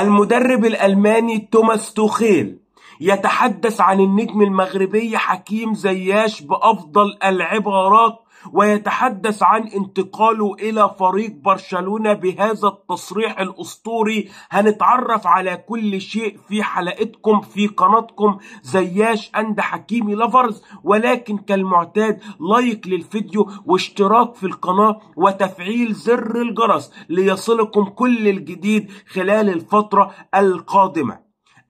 المدرب الألماني توماس توخيل يتحدث عن النجم المغربي حكيم زياش بأفضل العبارات ويتحدث عن انتقاله إلى فريق برشلونة بهذا التصريح الأسطوري هنتعرف على كل شيء في حلقتكم في قناتكم زياش أند حكيمي لافرز ولكن كالمعتاد لايك للفيديو واشتراك في القناة وتفعيل زر الجرس ليصلكم كل الجديد خلال الفترة القادمة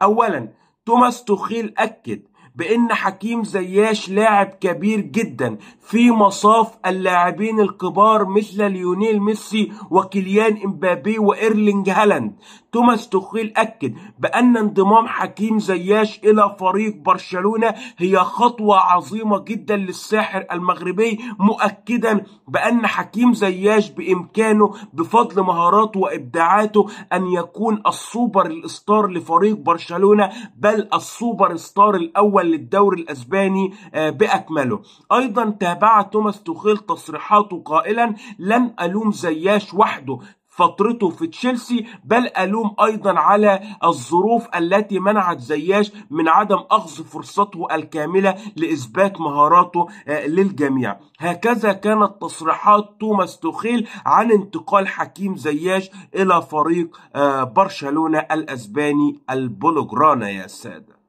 أولاً توماس توخيل أكد بان حكيم زياش لاعب كبير جدا في مصاف اللاعبين الكبار مثل ليونيل ميسي وكيليان امبابي وايرلينج هالاند توماس توخيل اكد بان انضمام حكيم زياش الى فريق برشلونه هي خطوه عظيمه جدا للساحر المغربي مؤكدا بان حكيم زياش بامكانه بفضل مهاراته وابداعاته ان يكون السوبر الستار لفريق برشلونه بل السوبر ستار الاول للدوري الاسباني آه، باكمله ايضا تابع توماس توخيل تصريحاته قائلا لم الوم زياش وحده فترته في تشيلسي بل ألوم أيضا على الظروف التي منعت زياش من عدم أخذ فرصته الكاملة لإثبات مهاراته آه، للجميع هكذا كانت تصريحات توماس توخيل عن انتقال حكيم زياش إلى فريق آه، برشلونة الأسباني البولوجرانا يا سادة